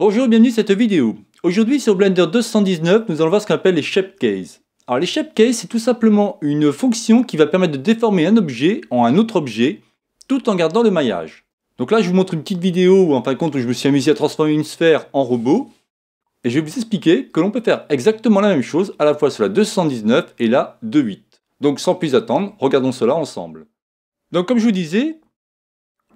Bonjour et bienvenue à cette vidéo. Aujourd'hui sur Blender 219, nous allons voir ce qu'on appelle les shape cases. Alors les shape cases, c'est tout simplement une fonction qui va permettre de déformer un objet en un autre objet, tout en gardant le maillage. Donc là, je vous montre une petite vidéo où en fin de compte, où je me suis amusé à transformer une sphère en robot. Et je vais vous expliquer que l'on peut faire exactement la même chose à la fois sur la 219 et la 28. Donc sans plus attendre, regardons cela ensemble. Donc comme je vous disais,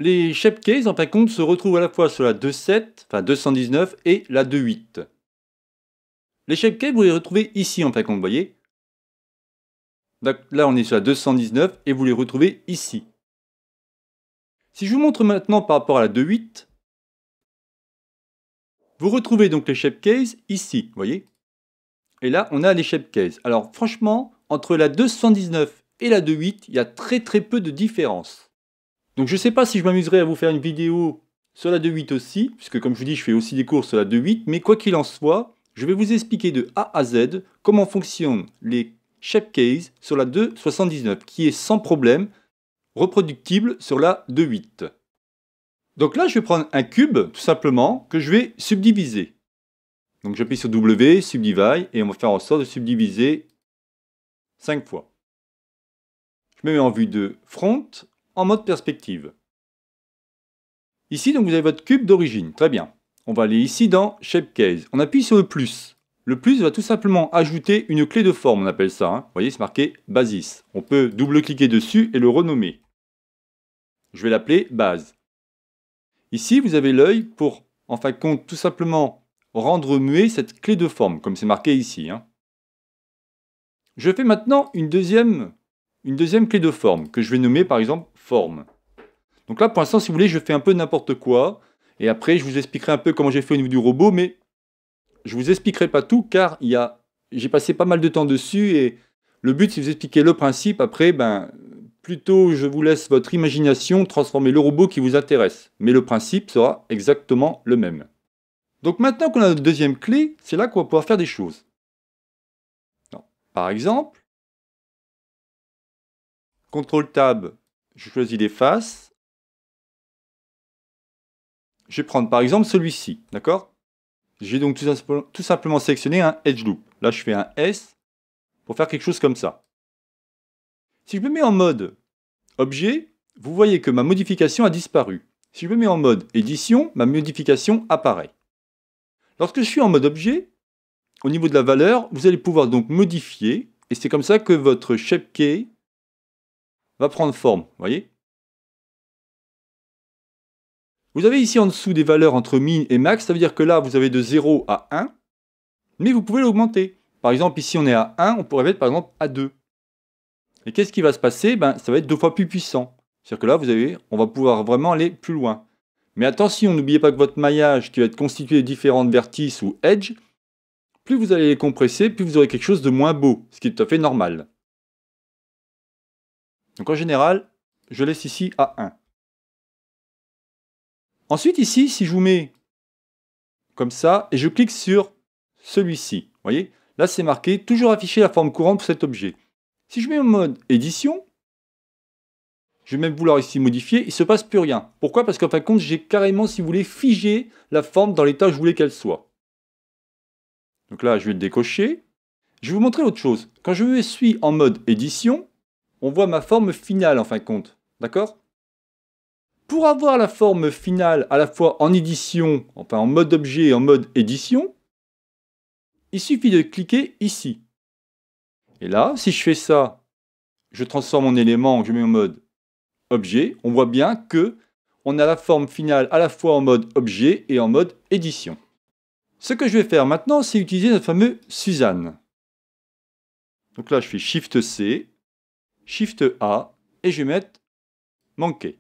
les Shepkeys, en fin de compte, se retrouvent à la fois sur la 2.7, enfin 219 et la 2.8. Les Shepkeys, vous les retrouvez ici, en fin de compte, vous voyez Donc là, on est sur la 219 et vous les retrouvez ici. Si je vous montre maintenant par rapport à la 2.8, vous retrouvez donc les Shepkeys ici, vous voyez Et là, on a les Shepkeys. Alors franchement, entre la 219 et la 2.8, il y a très très peu de différence. Donc je ne sais pas si je m'amuserai à vous faire une vidéo sur la 2.8 aussi, puisque comme je vous dis, je fais aussi des cours sur la 2.8, mais quoi qu'il en soit, je vais vous expliquer de A à Z comment fonctionnent les shape sur la 2.79, qui est sans problème reproductible sur la 2.8. Donc là, je vais prendre un cube, tout simplement, que je vais subdiviser. Donc j'appuie sur W, subdivide, et on va faire en sorte de subdiviser 5 fois. Je me mets en vue de front, en mode perspective. Ici, donc, vous avez votre cube d'origine. Très bien. On va aller ici dans Shape Case. On appuie sur le plus. Le plus va tout simplement ajouter une clé de forme, on appelle ça. Hein. Vous voyez, c'est marqué Basis. On peut double-cliquer dessus et le renommer. Je vais l'appeler Base. Ici, vous avez l'œil pour, en fin de compte, tout simplement rendre muet cette clé de forme, comme c'est marqué ici. Hein. Je fais maintenant une deuxième une deuxième clé de forme que je vais nommer par exemple forme. Donc là, pour l'instant, si vous voulez, je fais un peu n'importe quoi. Et après, je vous expliquerai un peu comment j'ai fait au niveau du robot, mais je vous expliquerai pas tout car il y a... j'ai passé pas mal de temps dessus et le but, c'est de vous expliquer le principe. Après, ben, plutôt, je vous laisse votre imagination transformer le robot qui vous intéresse. Mais le principe sera exactement le même. Donc maintenant qu'on a notre deuxième clé, c'est là qu'on va pouvoir faire des choses. par exemple, CTRL TAB, je choisis les faces. Je vais prendre par exemple celui-ci, d'accord J'ai donc tout simplement, sélectionner sélectionné un Edge Loop. Là, je fais un S pour faire quelque chose comme ça. Si je me mets en mode objet, vous voyez que ma modification a disparu. Si je me mets en mode édition, ma modification apparaît. Lorsque je suis en mode objet, au niveau de la valeur, vous allez pouvoir donc modifier, et c'est comme ça que votre shape key va prendre forme, voyez Vous avez ici en dessous des valeurs entre min et max, ça veut dire que là vous avez de 0 à 1, mais vous pouvez l'augmenter. Par exemple, ici on est à 1, on pourrait mettre par exemple à 2. Et qu'est-ce qui va se passer ben, Ça va être deux fois plus puissant. C'est-à-dire que là, vous avez, on va pouvoir vraiment aller plus loin. Mais attention, n'oubliez pas que votre maillage qui va être constitué de différentes vertices ou edges, plus vous allez les compresser, plus vous aurez quelque chose de moins beau, ce qui est tout à fait normal. Donc en général, je laisse ici à 1. Ensuite ici, si je vous mets comme ça et je clique sur celui-ci, vous voyez, là c'est marqué toujours afficher la forme courante pour cet objet. Si je mets en mode édition, je vais même vouloir ici modifier, il ne se passe plus rien. Pourquoi Parce qu'en fin de compte, j'ai carrément, si vous voulez, figé la forme dans l'état où je voulais qu'elle soit. Donc là, je vais le décocher. Je vais vous montrer autre chose. Quand je suis en mode édition, on voit ma forme finale en fin de compte. D'accord Pour avoir la forme finale à la fois en édition, enfin en mode objet et en mode édition, il suffit de cliquer ici. Et là, si je fais ça, je transforme mon élément, je mets en mode objet, on voit bien que on a la forme finale à la fois en mode objet et en mode édition. Ce que je vais faire maintenant, c'est utiliser notre fameux Suzanne. Donc là, je fais Shift-C, Shift A, et je vais mettre manqué.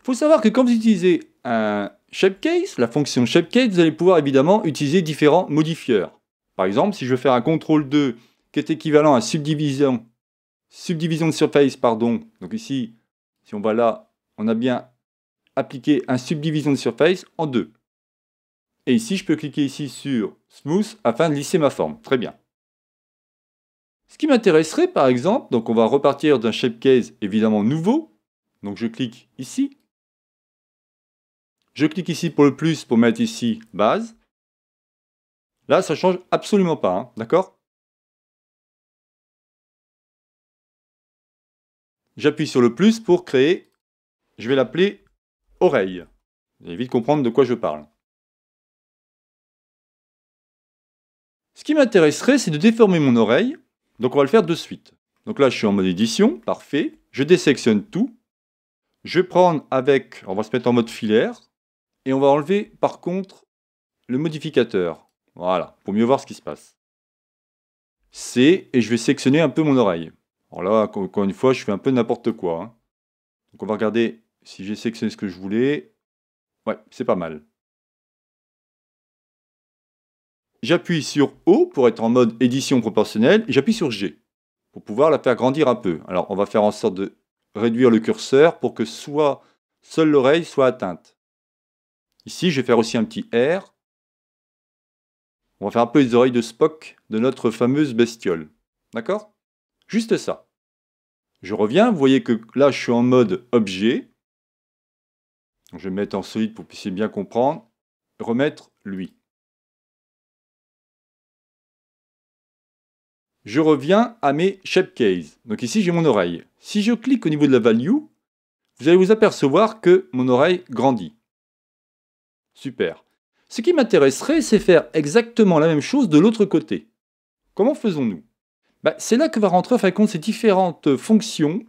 Il faut savoir que quand vous utilisez un shapecase, la fonction shapecase, vous allez pouvoir évidemment utiliser différents modifieurs. Par exemple, si je veux faire un contrôle 2 qui est équivalent à subdivision, subdivision de surface, pardon, donc ici, si on va là, on a bien appliqué un subdivision de surface en deux. Et ici, je peux cliquer ici sur Smooth afin de lisser ma forme. Très bien. Ce qui m'intéresserait par exemple, donc on va repartir d'un shape case évidemment nouveau, donc je clique ici, je clique ici pour le plus pour mettre ici base, là ça change absolument pas, hein, d'accord J'appuie sur le plus pour créer, je vais l'appeler oreille. Vous allez vite comprendre de quoi je parle. Ce qui m'intéresserait, c'est de déformer mon oreille donc on va le faire de suite. Donc là, je suis en mode édition, parfait. Je désectionne tout. Je vais prendre avec, on va se mettre en mode filaire. Et on va enlever par contre le modificateur. Voilà, pour mieux voir ce qui se passe. C, et je vais sectionner un peu mon oreille. Alors là, encore une fois, je fais un peu n'importe quoi. Hein. Donc on va regarder si j'ai sélectionné ce que je voulais. Ouais, c'est pas mal. J'appuie sur O pour être en mode édition proportionnelle. Et j'appuie sur G pour pouvoir la faire grandir un peu. Alors, on va faire en sorte de réduire le curseur pour que soit seule l'oreille soit atteinte. Ici, je vais faire aussi un petit R. On va faire un peu les oreilles de Spock de notre fameuse bestiole. D'accord Juste ça. Je reviens, vous voyez que là, je suis en mode objet. Je vais mettre en solide pour que vous puissiez bien comprendre. Remettre lui. je reviens à mes shape case. Donc ici, j'ai mon oreille. Si je clique au niveau de la value, vous allez vous apercevoir que mon oreille grandit. Super. Ce qui m'intéresserait, c'est faire exactement la même chose de l'autre côté. Comment faisons-nous bah, C'est là que va rentrer en compte ces différentes fonctions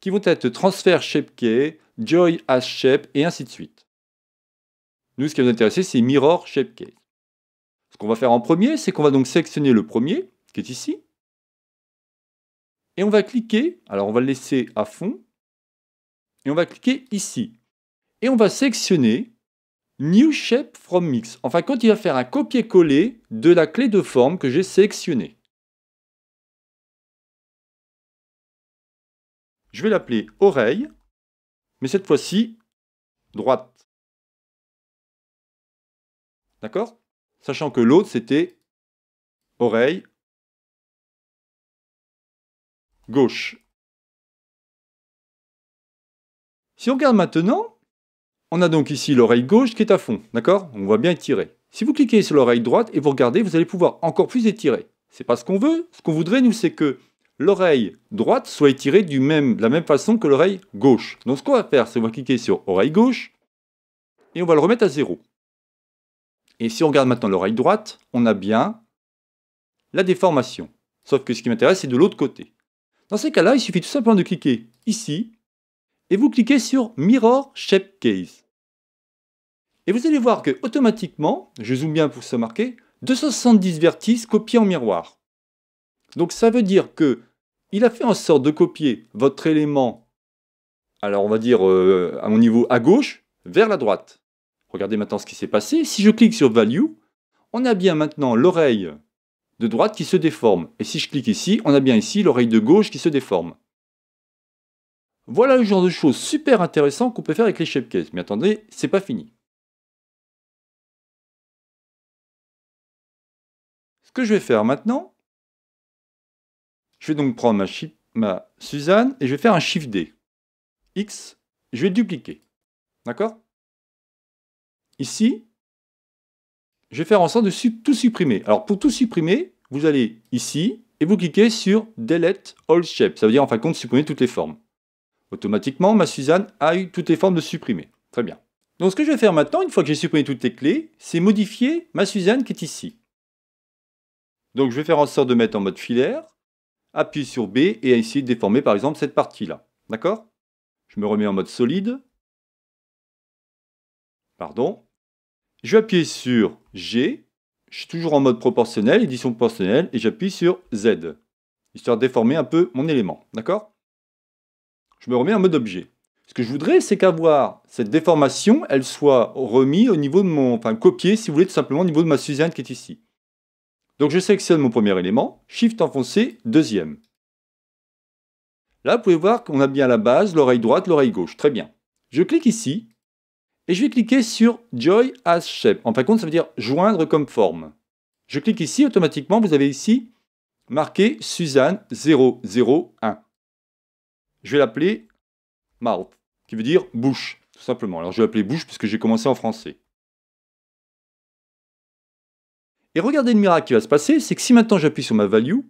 qui vont être transfer shape joy as shape et ainsi de suite. Nous, ce qui va nous intéresser, c'est mirror shape key. Ce qu'on va faire en premier, c'est qu'on va donc sélectionner le premier, qui est ici, et on va cliquer, alors on va le laisser à fond, et on va cliquer ici. Et on va sélectionner New Shape from Mix. Enfin, quand il va faire un copier-coller de la clé de forme que j'ai sélectionnée. Je vais l'appeler oreille, mais cette fois-ci, droite. D'accord Sachant que l'autre, c'était oreille, gauche. Si on regarde maintenant, on a donc ici l'oreille gauche qui est à fond, d'accord On voit bien étirer. Si vous cliquez sur l'oreille droite et vous regardez, vous allez pouvoir encore plus étirer. C'est pas ce qu'on veut. Ce qu'on voudrait, nous, c'est que l'oreille droite soit étirée du même, de la même façon que l'oreille gauche. Donc ce qu'on va faire, c'est qu'on va cliquer sur oreille gauche et on va le remettre à zéro. Et si on regarde maintenant l'oreille droite, on a bien la déformation. Sauf que ce qui m'intéresse, c'est de l'autre côté. Dans ces cas-là, il suffit tout simplement de cliquer ici et vous cliquez sur Mirror Shape Case. Et vous allez voir que automatiquement, je zoome bien pour se marquer, 270 vertices copiés en miroir. Donc ça veut dire que il a fait en sorte de copier votre élément, alors on va dire euh, à mon niveau à gauche, vers la droite. Regardez maintenant ce qui s'est passé. Si je clique sur Value, on a bien maintenant l'oreille de droite qui se déforme. Et si je clique ici, on a bien ici l'oreille de gauche qui se déforme. Voilà le genre de choses super intéressantes qu'on peut faire avec les shape Mais attendez, c'est pas fini. Ce que je vais faire maintenant, je vais donc prendre ma, ma Suzanne et je vais faire un Shift D. X, je vais dupliquer. D'accord Ici, je vais faire en sorte de tout supprimer. Alors pour tout supprimer, vous allez ici et vous cliquez sur Delete All Shape. Ça veut dire en fin de compte supprimer toutes les formes. Automatiquement, ma Suzanne a eu toutes les formes de supprimer. Très bien. Donc ce que je vais faire maintenant, une fois que j'ai supprimé toutes les clés, c'est modifier ma Suzanne qui est ici. Donc je vais faire en sorte de mettre en mode filaire, appuyer sur B et essayer de déformer par exemple cette partie-là. D'accord Je me remets en mode solide. Pardon. Je vais appuyer sur G. Je suis toujours en mode proportionnel, édition proportionnelle, et j'appuie sur Z, histoire de déformer un peu mon élément. D'accord Je me remets en mode objet. Ce que je voudrais, c'est qu'avoir cette déformation, elle soit remise au niveau de mon... Enfin, copiée, si vous voulez, tout simplement au niveau de ma Suzanne qui est ici. Donc je sélectionne mon premier élément, Shift enfoncé, deuxième. Là, vous pouvez voir qu'on a bien la base l'oreille droite, l'oreille gauche. Très bien. Je clique ici et je vais cliquer sur Joy as Shape. En fin de compte, ça veut dire joindre comme forme. Je clique ici, automatiquement, vous avez ici marqué Suzanne 001. Je vais l'appeler mouth, qui veut dire bouche, tout simplement. Alors je vais l'appeler bouche puisque j'ai commencé en français. Et regardez le miracle qui va se passer, c'est que si maintenant j'appuie sur ma value,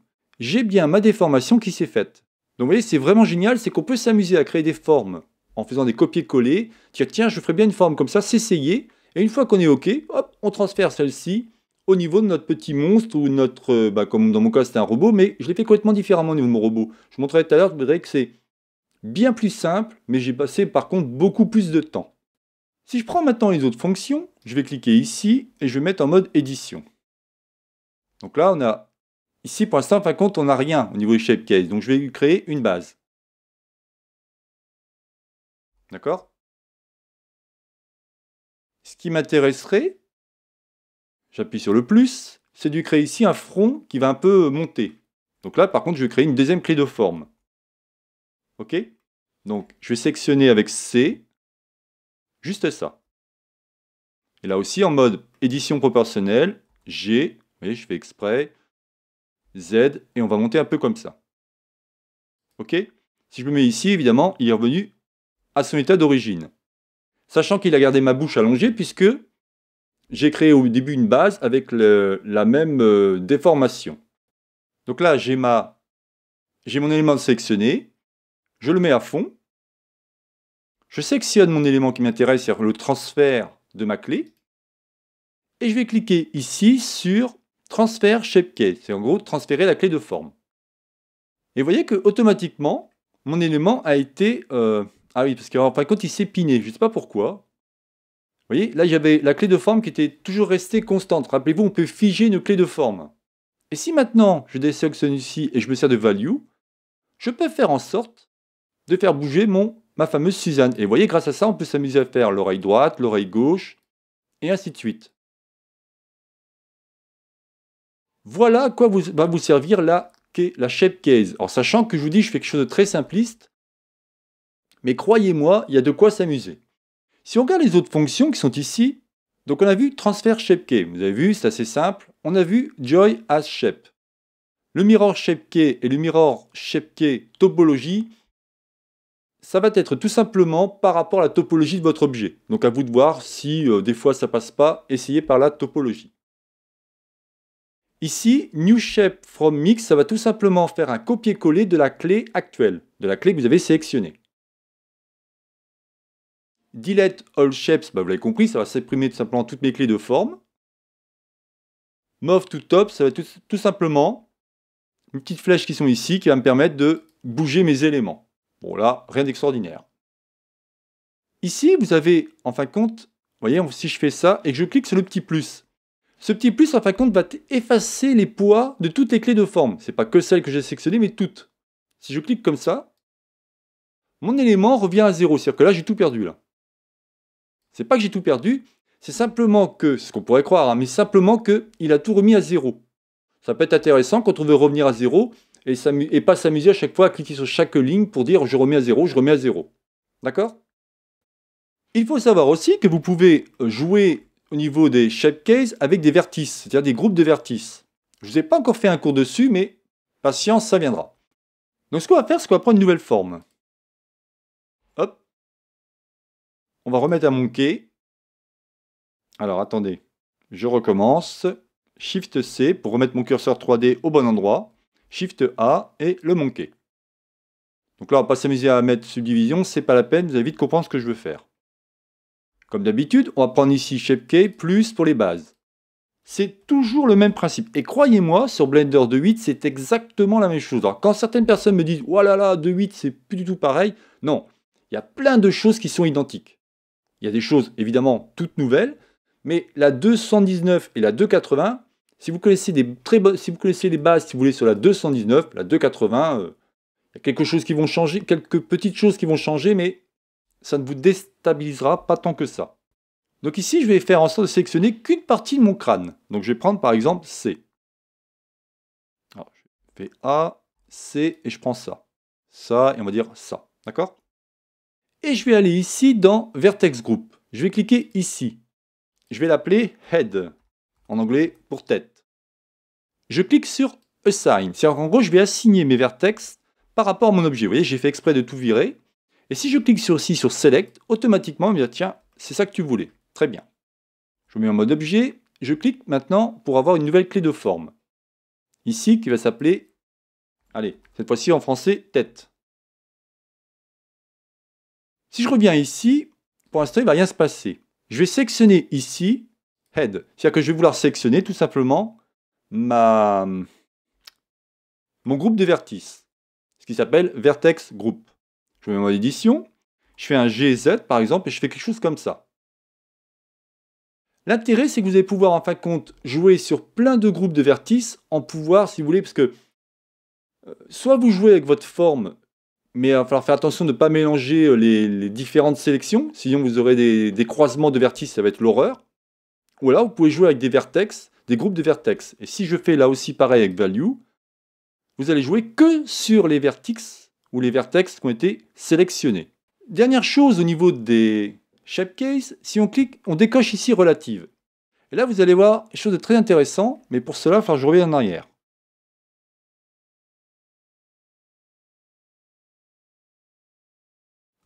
j'ai bien ma déformation qui s'est faite. Donc vous voyez, c'est vraiment génial, c'est qu'on peut s'amuser à créer des formes en faisant des copier-coller, dire tiens, je ferais bien une forme comme ça, c'est s'essayer, et une fois qu'on est OK, hop, on transfère celle-ci au niveau de notre petit monstre ou notre, euh, bah, comme dans mon cas c'était un robot, mais je l'ai fait complètement différemment au niveau de mon robot. Je vous montrerai tout à l'heure, vous verrez que c'est bien plus simple, mais j'ai passé par contre beaucoup plus de temps. Si je prends maintenant les autres fonctions, je vais cliquer ici et je vais mettre en mode édition. Donc là, on a ici pour l'instant, par contre, on n'a rien au niveau des case, donc je vais créer une base. D'accord Ce qui m'intéresserait, j'appuie sur le plus, c'est de créer ici un front qui va un peu monter. Donc là, par contre, je vais créer une deuxième clé de forme. OK Donc, je vais sectionner avec C, juste ça. Et là aussi, en mode édition proportionnelle, G, vous voyez, je fais exprès, Z, et on va monter un peu comme ça. OK Si je me mets ici, évidemment, il est revenu à son état d'origine. Sachant qu'il a gardé ma bouche allongée puisque j'ai créé au début une base avec la même euh, déformation. Donc là, j'ai ma, j'ai mon élément sélectionné, je le mets à fond, je sélectionne mon élément qui m'intéresse, c'est-à-dire le transfert de ma clé, et je vais cliquer ici sur transfert key, c'est en gros transférer la clé de forme. Et vous voyez que automatiquement, mon élément a été euh, ah oui, parce qu'en fin de compte, il s'épinait, Je ne sais pas pourquoi. Vous voyez, là, j'avais la clé de forme qui était toujours restée constante. Rappelez-vous, on peut figer une clé de forme. Et si maintenant, je celui ici et je me sers de value, je peux faire en sorte de faire bouger mon, ma fameuse Suzanne. Et vous voyez, grâce à ça, on peut s'amuser à faire l'oreille droite, l'oreille gauche, et ainsi de suite. Voilà à quoi vous, va vous servir la, la shape case. En sachant que je vous dis, je fais quelque chose de très simpliste, mais croyez-moi, il y a de quoi s'amuser. Si on regarde les autres fonctions qui sont ici, donc on a vu transfert Key, vous avez vu, c'est assez simple. On a vu Joy as Shape. Le mirror Key et le mirror Key topologie, ça va être tout simplement par rapport à la topologie de votre objet. Donc à vous de voir si euh, des fois ça ne passe pas, essayez par la topologie. Ici, new shape from mix, ça va tout simplement faire un copier-coller de la clé actuelle, de la clé que vous avez sélectionnée delete all shapes, bah, vous l'avez compris, ça va supprimer tout simplement toutes mes clés de forme. Move to top, ça va tout, simplement une petite flèche qui sont ici qui va me permettre de bouger mes éléments. Bon là, rien d'extraordinaire. Ici, vous avez en fin de compte, vous voyez, si je fais ça et que je clique sur le petit plus, ce petit plus en fin de compte va effacer les poids de toutes les clés de forme. Ce n'est pas que celles que j'ai sélectionnées, mais toutes. Si je clique comme ça, mon élément revient à zéro, c'est-à-dire que là j'ai tout perdu c'est pas que j'ai tout perdu, c'est simplement que, ce qu'on pourrait croire, hein, mais simplement qu'il a tout remis à zéro. Ça peut être intéressant quand on veut revenir à zéro et, pas s'amuser à chaque fois à cliquer sur chaque ligne pour dire je remets à zéro, je remets à zéro. D'accord Il faut savoir aussi que vous pouvez euh, jouer au niveau des shape avec des vertices, c'est-à-dire des groupes de vertices. Je ne vous ai pas encore fait un cours dessus, mais patience, ça viendra. Donc ce qu'on va faire, c'est qu'on va prendre une nouvelle forme. On va remettre à mon quai. Alors attendez, je recommence. Shift C pour remettre mon curseur 3D au bon endroit. Shift A et le monkey. Donc là, on va pas s'amuser à mettre subdivision, c'est pas la peine, vous allez vite comprendre ce que je veux faire. Comme d'habitude, on va prendre ici Shape Key plus pour les bases. C'est toujours le même principe. Et croyez-moi, sur Blender 2.8, c'est exactement la même chose. Alors, quand certaines personnes me disent « Oh là là, 2.8, c'est plus du tout pareil », non. Il y a plein de choses qui sont identiques il y a des choses évidemment toutes nouvelles, mais la 219 et la 280, si vous connaissez, des très si vous les bases, si vous voulez, sur la 219, la 280, euh, il y a quelque chose qui vont changer, quelques petites choses qui vont changer, mais ça ne vous déstabilisera pas tant que ça. Donc ici, je vais faire en sorte de sélectionner qu'une partie de mon crâne. Donc je vais prendre par exemple C. Alors, je fais A, C, et je prends ça. Ça, et on va dire ça. D'accord et je vais aller ici dans Vertex Group. Je vais cliquer ici. Je vais l'appeler Head, en anglais pour tête. Je clique sur Assign. C'est-à-dire qu'en gros, je vais assigner mes vertex par rapport à mon objet. Vous voyez, j'ai fait exprès de tout virer. Et si je clique sur ici sur Select, automatiquement, il me dit tiens, c'est ça que tu voulais. Très bien. Je mets en mode objet. Je clique maintenant pour avoir une nouvelle clé de forme. Ici, qui va s'appeler, allez, cette fois-ci en français, tête. Si je reviens ici, pour l'instant, il ne va rien se passer. Je vais sectionner ici head. C'est-à-dire que je vais vouloir sectionner tout simplement ma... mon groupe de vertices. Ce qui s'appelle vertex group. Je mets mon édition. Je fais un GZ par exemple et je fais quelque chose comme ça. L'intérêt, c'est que vous allez pouvoir en fin de compte jouer sur plein de groupes de vertices en pouvoir, si vous voulez, parce que euh, soit vous jouez avec votre forme mais il va falloir faire attention de ne pas mélanger euh, les, différentes sélections, sinon vous aurez des, croisements de vertices, ça va être l'horreur. Ou alors vous pouvez jouer avec des vertex, des groupes de vertex. Et si je fais là aussi pareil avec value, vous allez jouer que sur les vertex ou les vertex qui ont été sélectionnés. Dernière chose au niveau des shape si on clique, on décoche ici relative. Et là vous allez voir quelque chose de très intéressant, mais pour cela, il va falloir que je en arrière.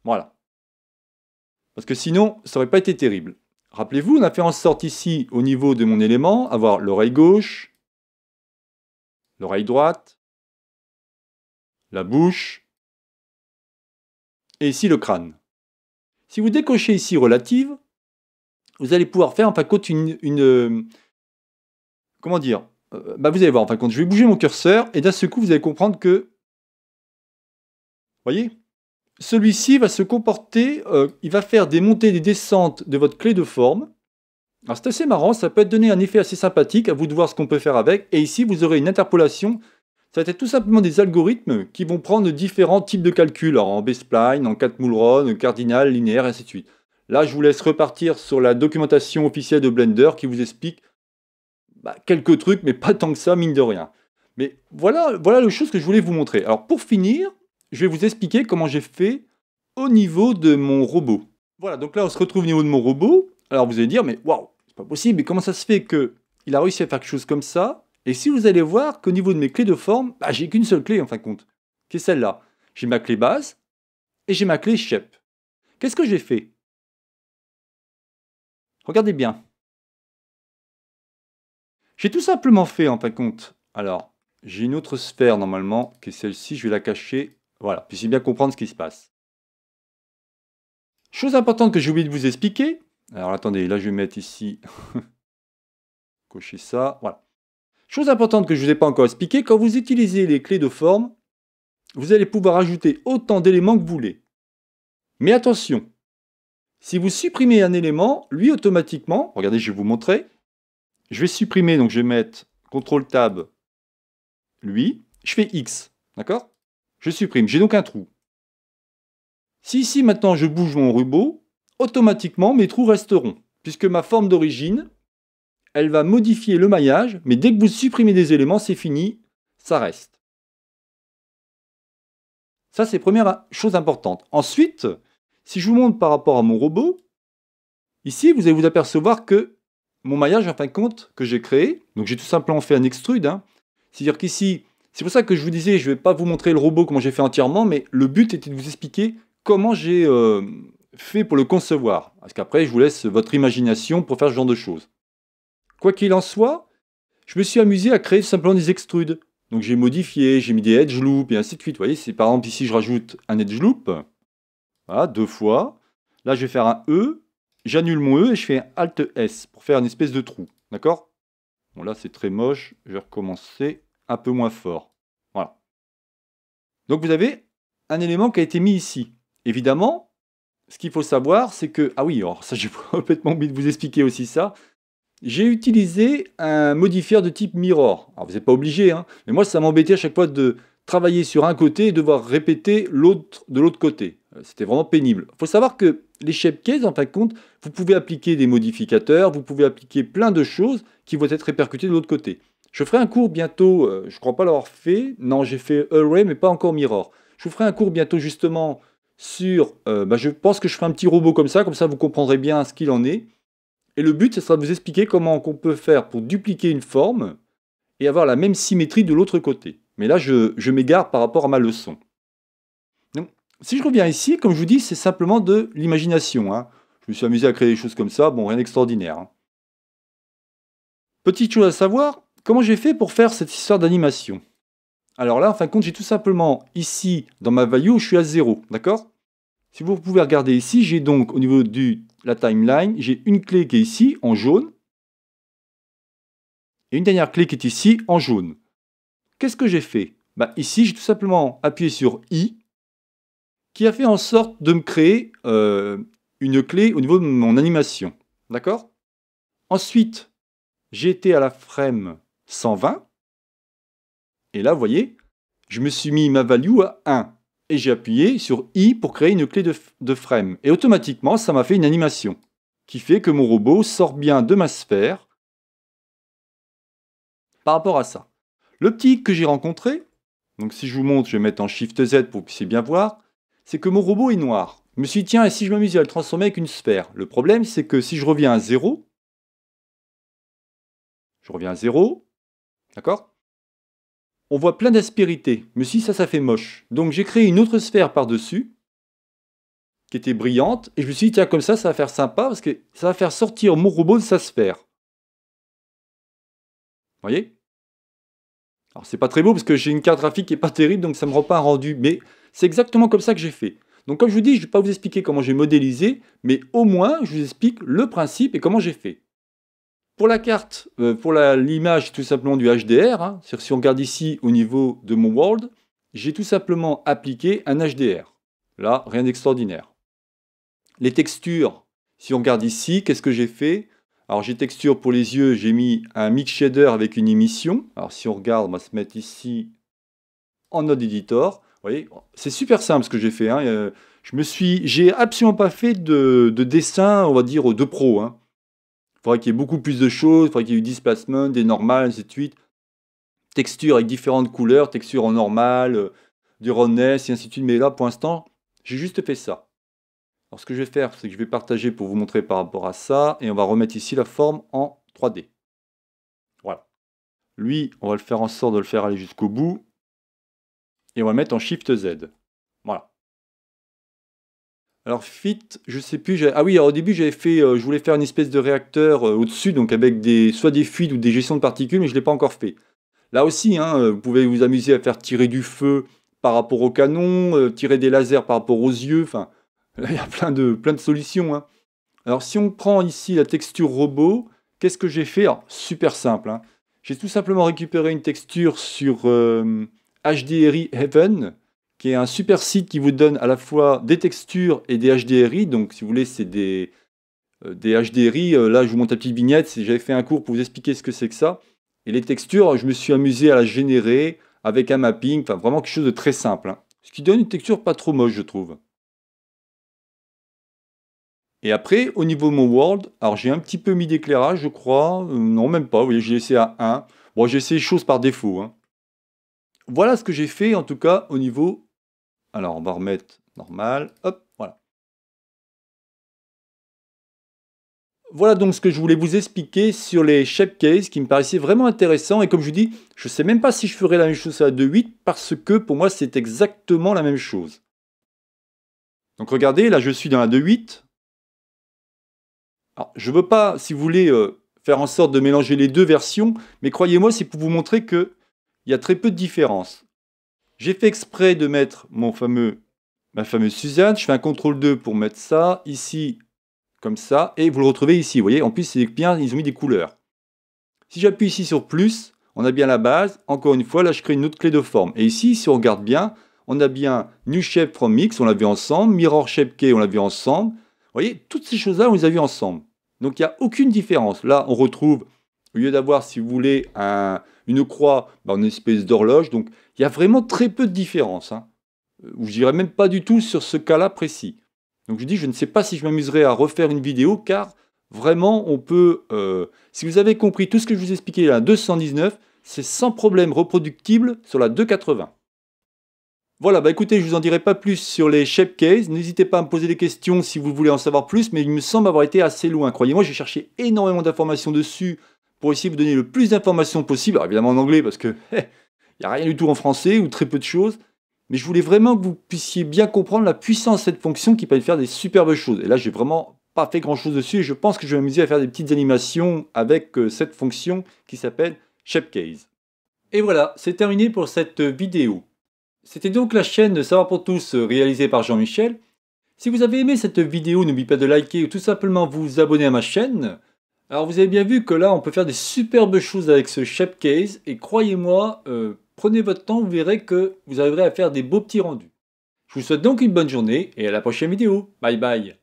Voilà. Parce que sinon, ça n'aurait pas été terrible. Rappelez-vous, on a fait en sorte ici, au niveau de mon élément, avoir l'oreille gauche, l'oreille droite, la bouche, et ici le crâne. Si vous décochez ici relative, vous allez pouvoir faire en fin de compte une... Euh, comment dire euh, bah, Vous allez voir, en fin de compte, je vais bouger mon curseur, et d'un seul coup, vous allez comprendre que... Voyez celui-ci va se comporter, euh, il va faire des montées et des descentes de votre clé de forme. c'est assez marrant, ça peut donner un effet assez sympathique, à vous de voir ce qu'on peut faire avec. Et ici, vous aurez une interpolation. Ça va être tout simplement des algorithmes qui vont prendre différents types de calculs, en baseline, en 4 moulron, cardinal, linéaire, et ainsi de suite. Là, je vous laisse repartir sur la documentation officielle de Blender qui vous explique bah, quelques trucs, mais pas tant que ça, mine de rien. Mais voilà, voilà le chose que je voulais vous montrer. Alors pour finir, je vais vous expliquer comment j'ai fait au niveau de mon robot. Voilà, donc là, on se retrouve au niveau de mon robot. Alors, vous allez dire, mais waouh, c'est pas possible, mais comment ça se fait qu'il a réussi à faire quelque chose comme ça Et si vous allez voir qu'au niveau de mes clés de forme, bah, j'ai qu'une seule clé, en fin de compte, qui est celle-là. J'ai ma clé base et j'ai ma clé shape. Qu'est-ce que j'ai fait Regardez bien. J'ai tout simplement fait, en fin de compte. Alors, j'ai une autre sphère, normalement, qui est celle-ci. Je vais la cacher voilà, puissiez bien comprendre ce qui se passe. Chose importante que j'ai oublié de vous expliquer. Alors attendez, là je vais mettre ici. Cocher ça. Voilà. Chose importante que je ne vous ai pas encore expliqué, quand vous utilisez les clés de forme, vous allez pouvoir ajouter autant d'éléments que vous voulez. Mais attention, si vous supprimez un élément, lui automatiquement, regardez, je vais vous montrer, je vais supprimer, donc je vais mettre CTRL-TAB, lui, je fais X, d'accord je supprime, j'ai donc un trou. Si ici maintenant je bouge mon robot, automatiquement mes trous resteront, puisque ma forme d'origine, elle va modifier le maillage, mais dès que vous supprimez des éléments, c'est fini, ça reste. Ça, c'est première chose importante. Ensuite, si je vous montre par rapport à mon robot, ici, vous allez vous apercevoir que mon maillage, en fin de compte, que j'ai créé, donc j'ai tout simplement fait un extrude, hein. c'est-à-dire qu'ici, c'est pour ça que je vous disais, je ne vais pas vous montrer le robot comment j'ai fait entièrement, mais le but était de vous expliquer comment j'ai euh, fait pour le concevoir. Parce qu'après, je vous laisse votre imagination pour faire ce genre de choses. Quoi qu'il en soit, je me suis amusé à créer simplement des extrudes. Donc j'ai modifié, j'ai mis des edge loops et ainsi de suite. Vous voyez, par exemple ici, je rajoute un edge loop. Voilà, deux fois. Là, je vais faire un E. J'annule mon E et je fais un Alt S pour faire une espèce de trou. D'accord Bon, là, c'est très moche. Je vais recommencer un peu moins fort. Voilà. Donc vous avez un élément qui a été mis ici. Évidemment, ce qu'il faut savoir, c'est que... Ah oui, alors ça j'ai complètement oublié de vous expliquer aussi ça. J'ai utilisé un modifier de type mirror. Alors vous n'êtes pas obligé, hein, mais moi ça m'embêtait à chaque fois de travailler sur un côté et devoir répéter l'autre de l'autre côté. Euh, c'était vraiment pénible. Il faut savoir que les shape case en fin de compte, vous pouvez appliquer des modificateurs, vous pouvez appliquer plein de choses qui vont être répercutées de l'autre côté. Je ferai un cours bientôt, euh, je crois pas l'avoir fait, non j'ai fait Array mais pas encore Mirror. Je vous ferai un cours bientôt justement sur, euh, bah, je pense que je ferai un petit robot comme ça, comme ça vous comprendrez bien ce qu'il en est. Et le but, ce sera de vous expliquer comment on peut faire pour dupliquer une forme et avoir la même symétrie de l'autre côté. Mais là, je, m'égare par rapport à ma leçon. si je reviens ici, comme je vous dis, c'est simplement de l'imagination. Hein. Je me suis amusé à créer des choses comme ça, bon, rien d'extraordinaire. Hein. Petite chose à savoir, Comment j'ai fait pour faire cette histoire d'animation Alors là, en fin de compte, j'ai tout simplement ici, dans ma value, je suis à 0, d'accord Si vous pouvez regarder ici, j'ai donc au niveau de la timeline, j'ai une clé qui est ici, en jaune, et une dernière clé qui est ici, en jaune. Qu'est-ce que j'ai fait bah, Ici, j'ai tout simplement appuyé sur I, qui a fait en sorte de me créer euh, une clé au niveau de mon animation, d'accord Ensuite, j'ai été à la frame 120. Et là, vous voyez, je me suis mis ma value à 1. Et j'ai appuyé sur I pour créer une clé de, frame. Et automatiquement, ça m'a fait une animation. Qui fait que mon robot sort bien de ma sphère par rapport à ça. L'optique que j'ai rencontré, donc si je vous montre, je vais mettre en Shift Z pour que vous puissiez bien voir, c'est que mon robot est noir. Je me suis dit, tiens, et si je m'amuse à le transformer avec une sphère Le problème, c'est que si je reviens à 0, je reviens à 0, D'accord On voit plein d'aspérités, mais si ça, ça fait moche. Donc j'ai créé une autre sphère par-dessus, qui était brillante, et je me suis dit, tiens, comme ça, ça va faire sympa, parce que ça va faire sortir mon robot de sa sphère. Vous voyez Alors c'est pas très beau, parce que j'ai une carte graphique qui n'est pas terrible, donc ça ne me rend pas un rendu, mais c'est exactement comme ça que j'ai fait. Donc comme je vous dis, je ne vais pas vous expliquer comment j'ai modélisé, mais au moins je vous explique le principe et comment j'ai fait. Pour la carte, euh, pour l'image tout simplement du HDR, hein, si on regarde ici au niveau de mon world, j'ai tout simplement appliqué un HDR. Là, rien d'extraordinaire. Les textures, si on regarde ici, qu'est-ce que j'ai fait Alors j'ai texture pour les yeux, j'ai mis un mix shader avec une émission. Alors si on regarde, on va se mettre ici en Node Editor. Vous voyez, c'est super simple ce que j'ai fait. Hein. Euh, je me suis, j'ai absolument pas fait de, dessin, on va dire, de pro. Hein faudrait qu'il y ait beaucoup plus de choses, faudrait qu'il y ait du displacement, des normales, ainsi de Texture avec différentes couleurs, texture en normal, euh, du roundness, et ainsi de suite. Mais là, pour l'instant, j'ai juste fait ça. Alors ce que je vais faire, c'est que je vais partager pour vous montrer par rapport à ça, et on va remettre ici la forme en 3D. Voilà. Lui, on va le faire en sorte de le faire aller jusqu'au bout, et on va le mettre en Shift Z. Voilà. Alors fit, je sais plus. Ah oui, au début j'avais fait, euh, je voulais faire une espèce de réacteur euh, au-dessus, donc avec des soit des fuites ou des gestions de particules, mais je l'ai pas encore fait. Là aussi, hein, euh, vous pouvez vous amuser à faire tirer du feu par rapport au canon, tirer des lasers par rapport aux yeux. Enfin, il y a plein de plein de solutions. Hein. Alors si on prend ici la texture robot, qu'est-ce que j'ai fait Super simple. Hein. J'ai tout simplement récupéré une texture sur HDRI Heaven qui est un super site qui vous donne à la fois des textures et des HDRI. Donc, si vous voulez, c'est des, euh, des HDRI. Euh, là, je vous montre la petite vignette. J'avais fait un cours pour vous expliquer ce que c'est que ça. Et les textures, je me suis amusé à la générer avec un mapping. Enfin, vraiment quelque chose de très simple. Hein. Ce qui donne une texture pas trop moche, je trouve. Et après, au niveau de mon world, alors j'ai un petit peu mis d'éclairage, je crois. Euh, non, même pas. Vous voyez, j'ai laissé à 1. Bon, j'ai laissé les choses par défaut. Hein. Voilà ce que j'ai fait, en tout cas, au niveau alors on va remettre normal. Hop, voilà. Voilà donc ce que je voulais vous expliquer sur les shape case qui me paraissait vraiment intéressants. Et comme je vous dis, je ne sais même pas si je ferai la même chose à la 2.8 parce que pour moi c'est exactement la même chose. Donc regardez, là je suis dans la 2.8. je ne veux pas, si vous voulez, euh, faire en sorte de mélanger les deux versions, mais croyez-moi, c'est pour vous montrer qu'il y a très peu de différence. J'ai fait exprès de mettre mon fameux, ma fameuse Suzanne. Je fais un CTRL 2 pour mettre ça ici, comme ça. Et vous le retrouvez ici. Vous voyez, en plus, c'est bien, ils ont mis des couleurs. Si j'appuie ici sur plus, on a bien la base. Encore une fois, là, je crée une autre clé de forme. Et ici, si on regarde bien, on a bien New Shape from Mix, on l'a vu ensemble, Mirror Shape Key, on l'a vu ensemble. Vous voyez, toutes ces choses-là, on les a vues ensemble. Donc, il n'y a aucune différence. Là, on retrouve, au lieu d'avoir, si vous voulez, un, une croix, bah, une en espèce d'horloge. Donc, il y a vraiment très peu de différence. Hein. Ou euh, je dirais même pas du tout sur ce cas-là précis. Donc, je dis, je ne sais pas si je m'amuserai à refaire une vidéo, car vraiment, on peut. Euh, si vous avez compris tout ce que je vous expliquais là, 219, c'est sans problème reproductible sur la 280. Voilà, bah écoutez, je vous en dirai pas plus sur les shape N'hésitez pas à me poser des questions si vous voulez en savoir plus, mais il me semble avoir été assez loin. Croyez-moi, j'ai cherché énormément d'informations dessus pour essayer de vous donner le plus d'informations possible, alors évidemment en anglais parce que eh, il n'y a rien du tout en français ou très peu de choses, mais je voulais vraiment que vous puissiez bien comprendre la puissance de cette fonction qui peut faire des superbes choses. Et là, j'ai vraiment pas fait grand chose dessus et je pense que je vais m'amuser à faire des petites animations avec euh, cette fonction qui s'appelle Shapecase. Et voilà, c'est terminé pour cette vidéo. C'était donc la chaîne de Savoir pour tous euh, réalisée par Jean-Michel. Si vous avez aimé cette vidéo, n'oubliez pas de liker ou tout simplement vous abonner à ma chaîne. Alors vous avez bien vu que là on peut faire des superbes choses avec ce shape case et croyez-moi, euh, prenez votre temps, vous verrez que vous arriverez à faire des beaux petits rendus. Je vous souhaite donc une bonne journée et à la prochaine vidéo. Bye bye